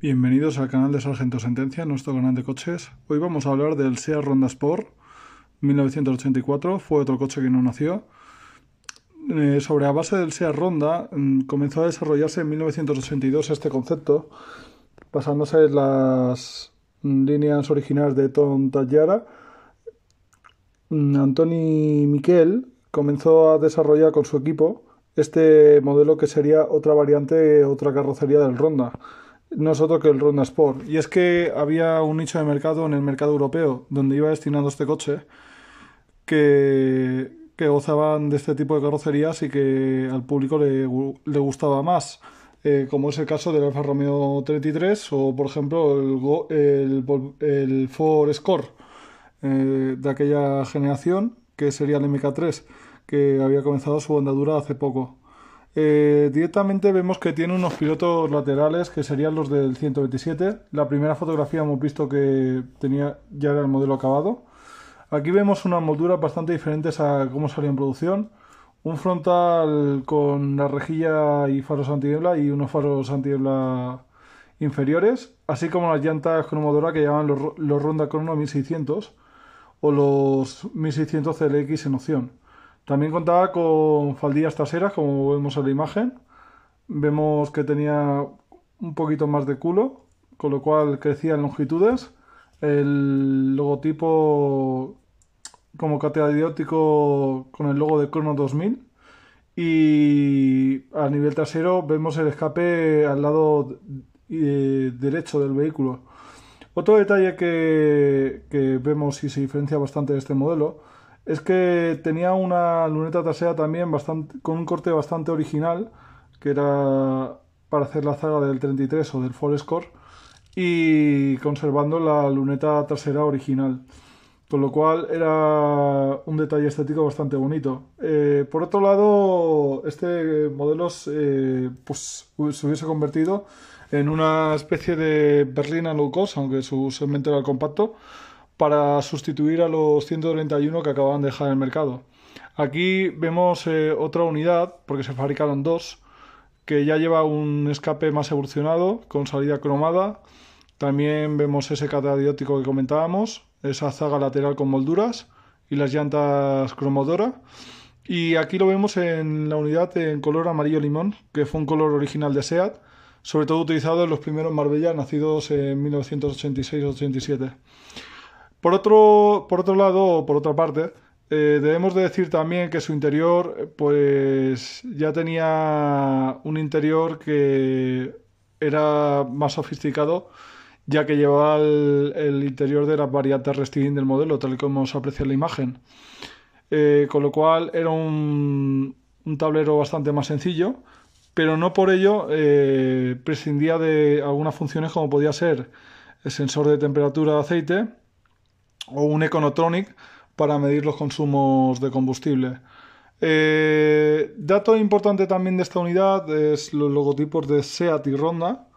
Bienvenidos al canal de Sargento Sentencia, nuestro canal de coches. Hoy vamos a hablar del sea Ronda Sport 1984, fue otro coche que no nació. Eh, sobre la base del sea Ronda mm, comenzó a desarrollarse en 1982 este concepto, pasándose las mm, líneas originales de Tom Tallara. Mm, Antoni Miquel comenzó a desarrollar con su equipo este modelo que sería otra variante, otra carrocería del Ronda no es otro que el Ronda Sport. Y es que había un nicho de mercado en el mercado europeo donde iba destinado este coche que, gozaban de este tipo de carrocerías y que al público le, le gustaba más. Eh, como es el caso del Alfa Romeo 33 o por ejemplo el, Ford Score eh, de aquella generación que sería el MK3 que había comenzado su andadura hace poco. Eh, directamente vemos que tiene unos pilotos laterales que serían los del 127. La primera fotografía hemos visto que tenía ya era el modelo acabado. Aquí vemos unas molduras bastante diferentes a cómo salía en producción. Un frontal con la rejilla y faros antiniebla y unos faros antiniebla inferiores, así como las llantas cromodora que llaman los, Ronda unos 1600 o los 1600 CLX en opción. También contaba con faldillas traseras, como vemos en la imagen. Vemos que tenía un poquito más de culo, con lo cual crecía en longitudes. El logotipo como catedrático con el logo de Crono 2000. Y a nivel trasero vemos el escape al lado eh, derecho del vehículo. Otro detalle que, que, vemos y se diferencia bastante de este modelo es que tenía una luneta trasera también bastante, con un corte bastante original, que era para hacer la zaga del 33 o del score, y conservando la luneta trasera original. Con lo cual era un detalle estético bastante bonito. Eh, por otro lado, este modelo eh, pues, se hubiese convertido en una especie de berlina low cost, aunque su segmento era compacto, para sustituir a los 131 que acababan de dejar en el mercado. Aquí vemos eh, otra unidad, porque se fabricaron dos, que ya lleva un escape más evolucionado, con salida cromada. También vemos ese catadiótico que comentábamos, esa zaga lateral con molduras y las llantas cromodora. Y aquí lo vemos en la unidad en color amarillo limón, que fue un color original de SEAT, sobre todo utilizado en los primeros Marbella nacidos en 1986-87. Por otro, por otro lado, o por otra parte, eh, debemos de decir también que su interior, eh, pues ya tenía un interior que era más sofisticado, ya que llevaba el, interior de las variantes resting del modelo, tal y como se aprecia en la imagen. Eh, con lo cual era un, tablero bastante más sencillo, pero no por ello prescindía de algunas funciones como podía ser el sensor de temperatura de aceite, o un Econotronic para medir los consumos de combustible. Eh, dato importante también de esta unidad es los logotipos de SEAT y Ronda.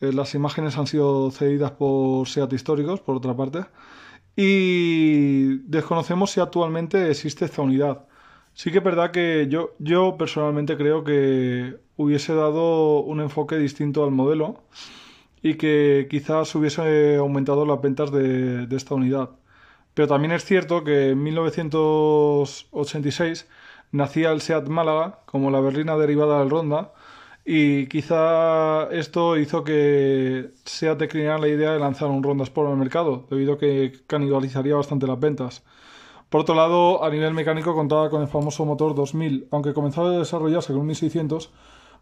Eh, las imágenes han sido cedidas por SEAT históricos, por otra parte. Y desconocemos si actualmente existe esta unidad. Sí que es verdad que yo, yo personalmente creo que hubiese dado un enfoque distinto al modelo y que quizás hubiese aumentado las ventas de, esta unidad. Pero también es cierto que en 1986 nacía el SEAT Málaga como la berlina derivada del Ronda y quizá esto hizo que SEAT declinara la idea de lanzar un Ronda Sport al el mercado debido a que canibalizaría bastante las ventas. Por otro lado, a nivel mecánico contaba con el famoso motor 2000, aunque comenzaba a desarrollarse con un 1600,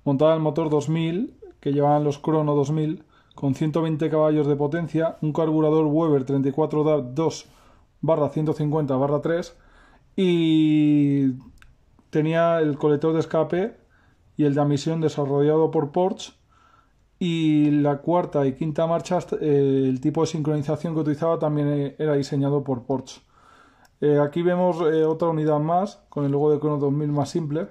montaba el motor 2000 que llevaban los Crono 2000 con 120 caballos de potencia, un carburador Weber 34 d 2 barra 150 barra 3 y tenía el colector de escape y el de admisión desarrollado por Porsche y la cuarta y quinta marcha eh, el tipo de sincronización que utilizaba también eh, era diseñado por Porsche. Eh, aquí vemos otra unidad más con el logo de Chrono 2000 más simple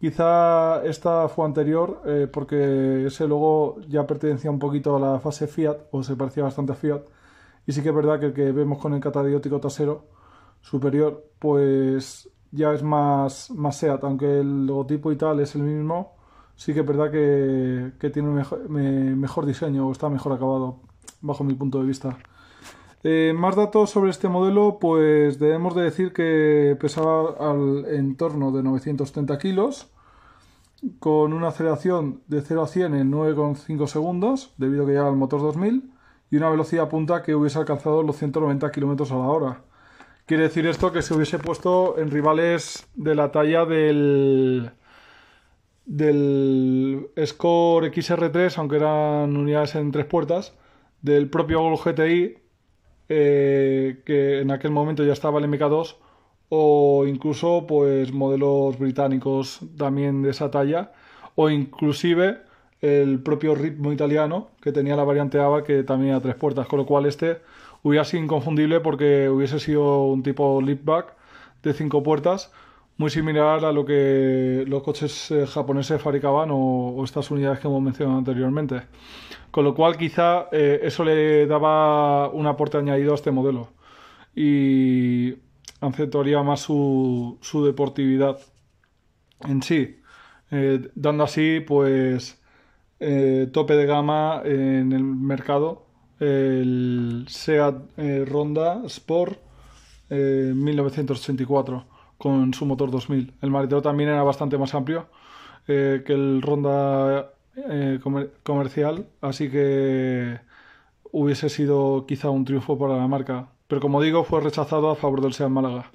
Quizá esta fue anterior eh, porque ese logo ya pertenecía un poquito a la fase Fiat o se parecía bastante a Fiat. Y sí que es verdad que el que vemos con el catadiótico trasero superior pues ya es más, más SEAT, aunque el logotipo y tal es el mismo. Sí que es verdad que, tiene un mejor, mejor diseño o está mejor acabado bajo mi punto de vista. Eh, más datos sobre este modelo, pues debemos de decir que pesaba al entorno de 930 kilos, con una aceleración de 0 a 100 en 9,5 segundos, debido a que lleva el motor 2000, y una velocidad punta que hubiese alcanzado los 190 km a la hora. Quiere decir esto que se hubiese puesto en rivales de la talla del, del Score XR3, aunque eran unidades en tres puertas, del propio GTI eh, que en aquel momento ya estaba el MK2, o incluso pues modelos británicos también de esa talla, o inclusive el propio ritmo italiano que tenía la variante ABA que también a tres puertas, con lo cual este hubiera sido inconfundible porque hubiese sido un tipo liftback de cinco puertas muy similar a lo que los coches eh, japoneses fabricaban o, estas unidades que hemos mencionado anteriormente. Con lo cual quizá eh, eso le daba un aporte añadido a este modelo y acentuaría más su, deportividad en sí, eh, dando así pues tope de gama en el mercado el SEAT Ronda Sport 1984 con su motor 2000. El maletero también era bastante más amplio eh, que el Ronda eh, comercial, así que hubiese sido quizá un triunfo para la marca. Pero como digo, fue rechazado a favor del SEAT Málaga.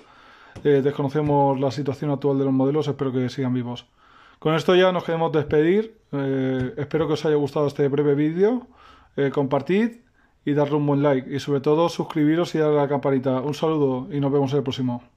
Eh, desconocemos la situación actual de los modelos, espero que sigan vivos. Con esto ya nos queremos despedir. espero que os haya gustado este breve vídeo. compartid y darle un buen like. Y sobre todo suscribiros y darle a la campanita. Un saludo y nos vemos en el próximo.